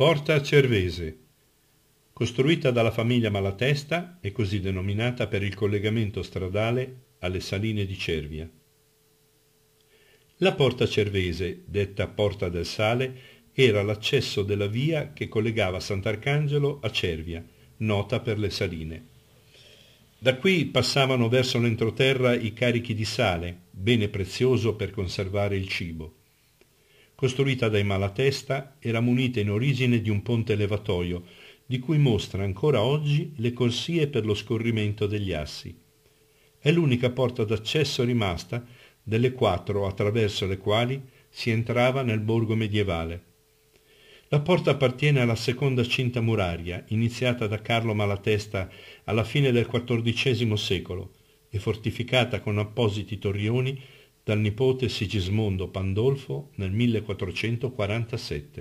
Porta Cervese. Costruita dalla famiglia Malatesta e così denominata per il collegamento stradale alle saline di Cervia. La Porta Cervese, detta Porta del Sale, era l'accesso della via che collegava Sant'Arcangelo a Cervia, nota per le saline. Da qui passavano verso l'entroterra i carichi di sale, bene prezioso per conservare il cibo. Costruita dai Malatesta, era munita in origine di un ponte levatoio, di cui mostra ancora oggi le corsie per lo scorrimento degli assi. È l'unica porta d'accesso rimasta delle quattro attraverso le quali si entrava nel borgo medievale. La porta appartiene alla seconda cinta muraria, iniziata da Carlo Malatesta alla fine del XIV secolo e fortificata con appositi torrioni dal nipote Sigismondo Pandolfo nel 1447.